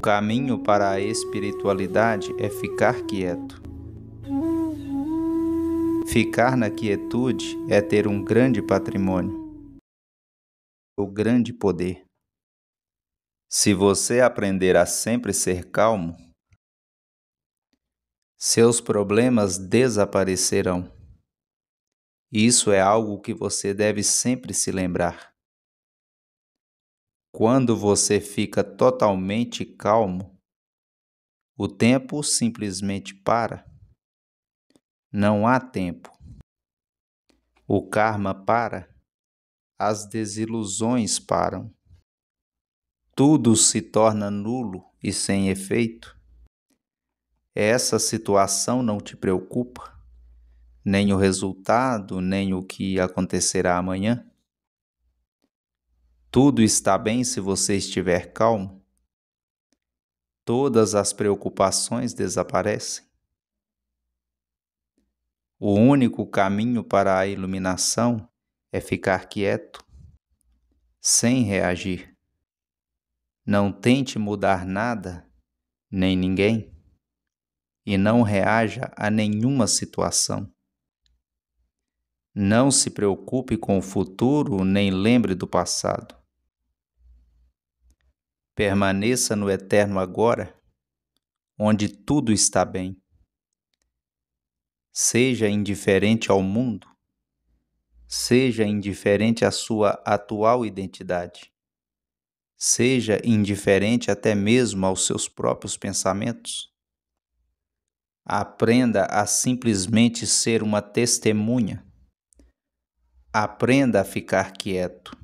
caminho para a espiritualidade é ficar quieto. Ficar na quietude é ter um grande patrimônio, o grande poder. Se você aprender a sempre ser calmo, seus problemas desaparecerão. Isso é algo que você deve sempre se lembrar. Quando você fica totalmente calmo, o tempo simplesmente para. Não há tempo. O karma para. As desilusões param. Tudo se torna nulo e sem efeito. Essa situação não te preocupa, nem o resultado, nem o que acontecerá amanhã. Tudo está bem se você estiver calmo. Todas as preocupações desaparecem. O único caminho para a iluminação é ficar quieto, sem reagir. Não tente mudar nada, nem ninguém, e não reaja a nenhuma situação. Não se preocupe com o futuro, nem lembre do passado permaneça no eterno agora, onde tudo está bem. Seja indiferente ao mundo, seja indiferente à sua atual identidade, seja indiferente até mesmo aos seus próprios pensamentos. Aprenda a simplesmente ser uma testemunha. Aprenda a ficar quieto.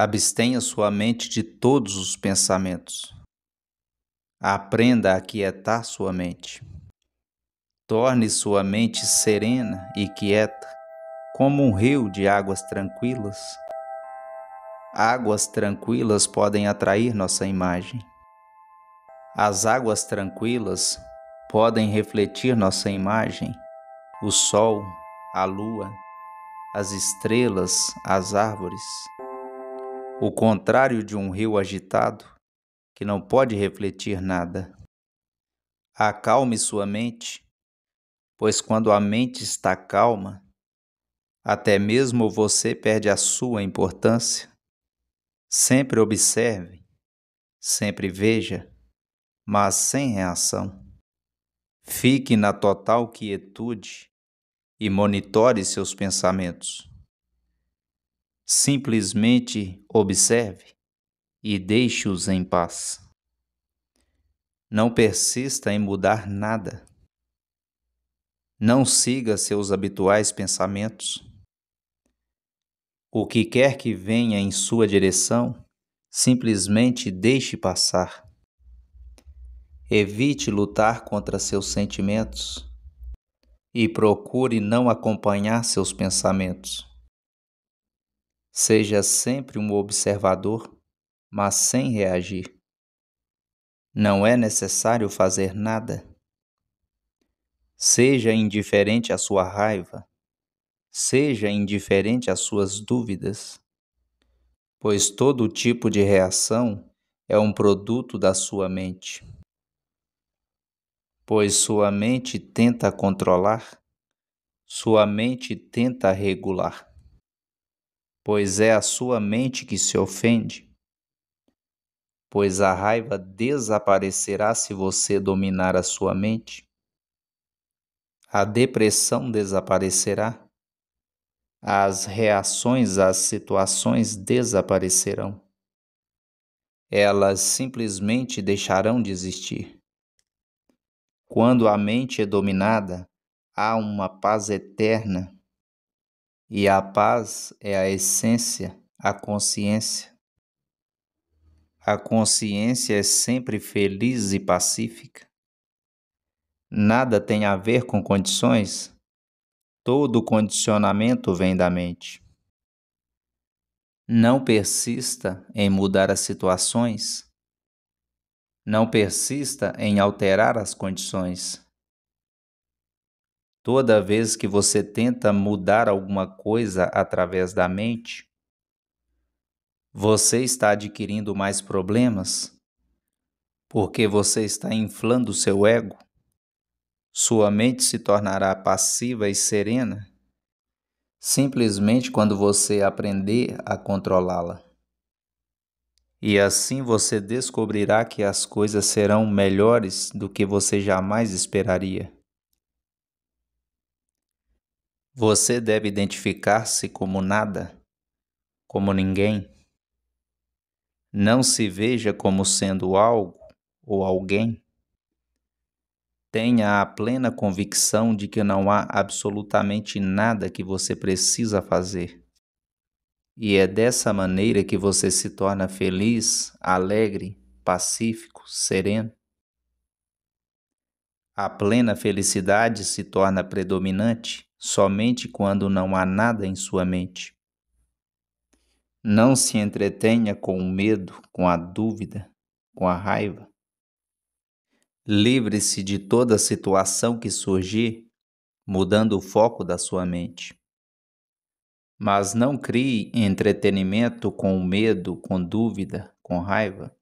Abstenha sua mente de todos os pensamentos. Aprenda a quietar sua mente. Torne sua mente serena e quieta, como um rio de águas tranquilas. Águas tranquilas podem atrair nossa imagem. As águas tranquilas podem refletir nossa imagem, o sol, a lua, as estrelas, as árvores o contrário de um rio agitado, que não pode refletir nada. Acalme sua mente, pois quando a mente está calma, até mesmo você perde a sua importância. Sempre observe, sempre veja, mas sem reação. Fique na total quietude e monitore seus pensamentos. Simplesmente observe e deixe-os em paz. Não persista em mudar nada. Não siga seus habituais pensamentos. O que quer que venha em sua direção, simplesmente deixe passar. Evite lutar contra seus sentimentos e procure não acompanhar seus pensamentos. Seja sempre um observador, mas sem reagir. Não é necessário fazer nada. Seja indiferente à sua raiva, seja indiferente às suas dúvidas, pois todo tipo de reação é um produto da sua mente. Pois sua mente tenta controlar, sua mente tenta regular pois é a sua mente que se ofende. Pois a raiva desaparecerá se você dominar a sua mente. A depressão desaparecerá. As reações às situações desaparecerão. Elas simplesmente deixarão de existir. Quando a mente é dominada, há uma paz eterna e a paz é a essência, a consciência. A consciência é sempre feliz e pacífica. Nada tem a ver com condições, todo condicionamento vem da mente. Não persista em mudar as situações. Não persista em alterar as condições. Toda vez que você tenta mudar alguma coisa através da mente, você está adquirindo mais problemas porque você está inflando seu ego. Sua mente se tornará passiva e serena simplesmente quando você aprender a controlá-la. E assim você descobrirá que as coisas serão melhores do que você jamais esperaria. Você deve identificar-se como nada, como ninguém. Não se veja como sendo algo ou alguém. Tenha a plena convicção de que não há absolutamente nada que você precisa fazer. E é dessa maneira que você se torna feliz, alegre, pacífico, sereno. A plena felicidade se torna predominante somente quando não há nada em sua mente. Não se entretenha com o medo, com a dúvida, com a raiva. Livre-se de toda situação que surgir, mudando o foco da sua mente. Mas não crie entretenimento com medo, com dúvida, com raiva.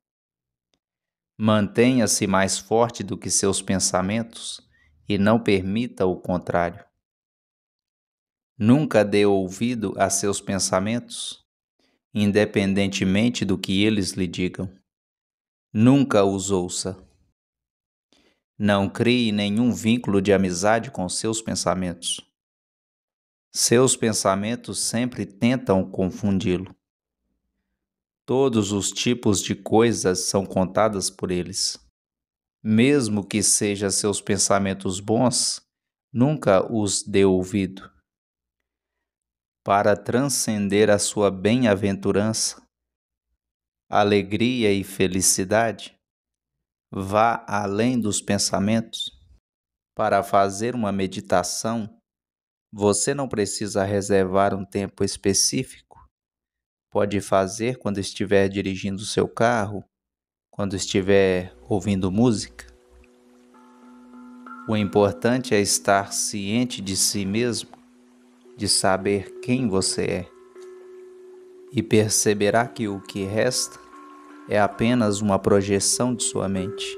Mantenha-se mais forte do que seus pensamentos e não permita o contrário. Nunca dê ouvido a seus pensamentos, independentemente do que eles lhe digam. Nunca os ouça. Não crie nenhum vínculo de amizade com seus pensamentos. Seus pensamentos sempre tentam confundi-lo. Todos os tipos de coisas são contadas por eles. Mesmo que sejam seus pensamentos bons, nunca os dê ouvido para transcender a sua bem-aventurança, alegria e felicidade, vá além dos pensamentos. Para fazer uma meditação, você não precisa reservar um tempo específico. Pode fazer quando estiver dirigindo seu carro, quando estiver ouvindo música. O importante é estar ciente de si mesmo de saber quem você é. E perceberá que o que resta é apenas uma projeção de sua mente,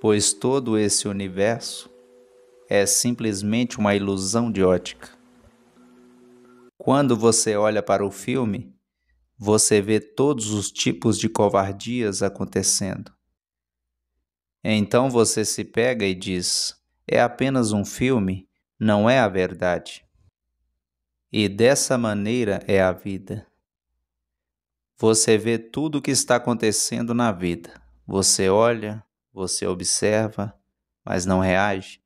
pois todo esse universo é simplesmente uma ilusão de ótica. Quando você olha para o filme, você vê todos os tipos de covardias acontecendo. Então você se pega e diz: é apenas um filme não é a verdade. E dessa maneira é a vida. Você vê tudo o que está acontecendo na vida. Você olha, você observa, mas não reage.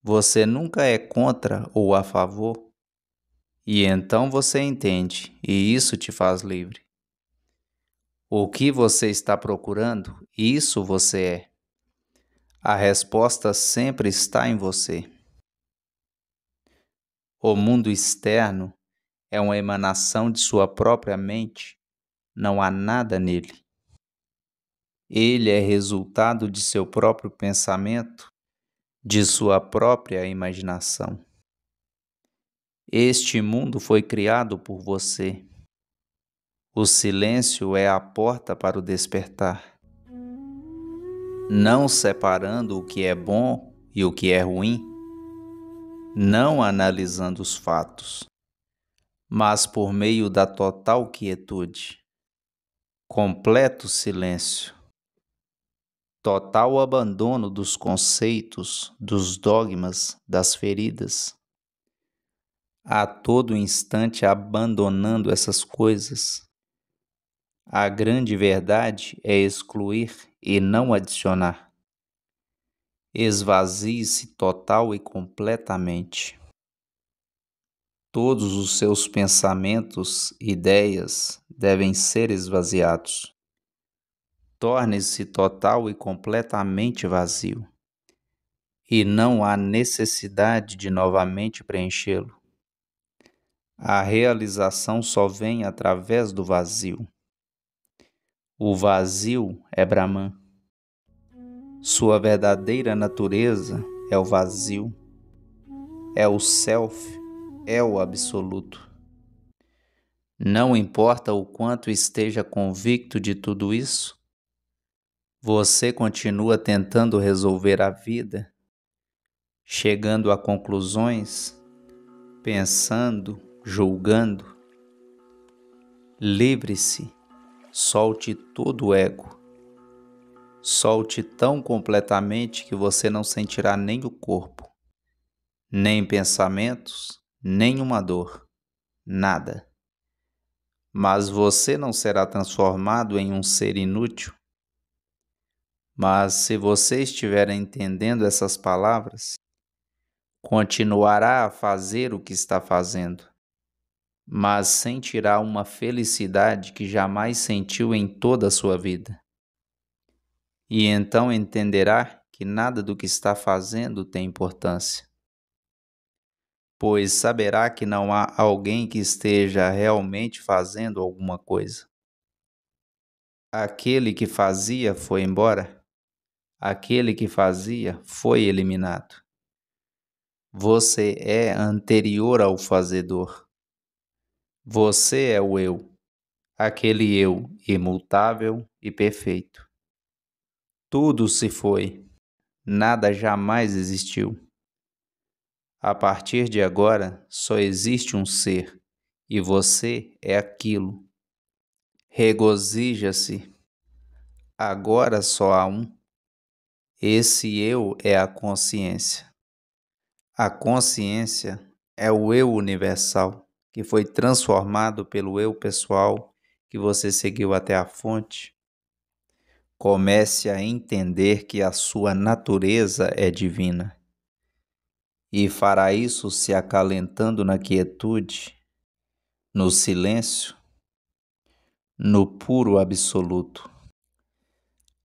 Você nunca é contra ou a favor. E então você entende, e isso te faz livre. O que você está procurando, isso você é. A resposta sempre está em você o mundo externo é uma emanação de sua própria mente, não há nada nele. Ele é resultado de seu próprio pensamento, de sua própria imaginação. Este mundo foi criado por você. O silêncio é a porta para o despertar. Não separando o que é bom e o que é ruim, não analisando os fatos, mas por meio da total quietude, completo silêncio, total abandono dos conceitos, dos dogmas, das feridas. A todo instante abandonando essas coisas. A grande verdade é excluir e não adicionar esvazie-se total e completamente. Todos os seus pensamentos e ideias devem ser esvaziados. Torne-se total e completamente vazio, e não há necessidade de novamente preenchê-lo. A realização só vem através do vazio. O vazio é Brahman. Sua verdadeira natureza é o vazio, é o self, é o absoluto. Não importa o quanto esteja convicto de tudo isso, você continua tentando resolver a vida, chegando a conclusões, pensando, julgando. Livre-se, solte todo o ego solte tão completamente que você não sentirá nem o corpo, nem pensamentos, nem uma dor, nada. Mas você não será transformado em um ser inútil. Mas se você estiver entendendo essas palavras, continuará a fazer o que está fazendo, mas sentirá uma felicidade que jamais sentiu em toda a sua vida e então entenderá que nada do que está fazendo tem importância. Pois saberá que não há alguém que esteja realmente fazendo alguma coisa. Aquele que fazia foi embora, aquele que fazia foi eliminado. Você é anterior ao fazedor. Você é o eu, aquele eu imutável e perfeito. Tudo se foi. Nada jamais existiu. A partir de agora, só existe um ser, e você é aquilo. Regozija-se. Agora só há um. Esse eu é a consciência. A consciência é o eu universal, que foi transformado pelo eu pessoal que você seguiu até a fonte comece a entender que a sua natureza é divina. E fará isso se acalentando na quietude, no silêncio, no puro absoluto.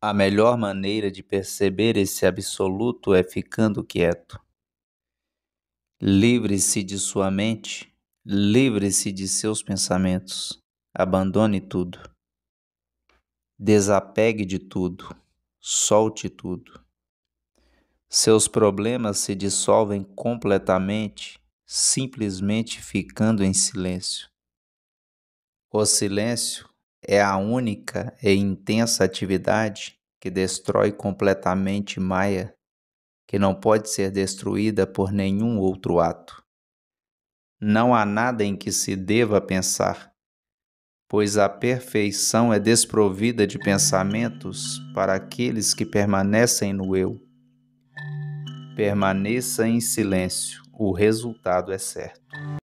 A melhor maneira de perceber esse absoluto é ficando quieto. Livre-se de sua mente, livre-se de seus pensamentos, abandone tudo. Desapegue de tudo, solte tudo. Seus problemas se dissolvem completamente, simplesmente ficando em silêncio. O silêncio é a única e intensa atividade que destrói completamente Maia, que não pode ser destruída por nenhum outro ato. Não há nada em que se deva pensar, pois a perfeição é desprovida de pensamentos para aqueles que permanecem no eu. Permaneça em silêncio, o resultado é certo.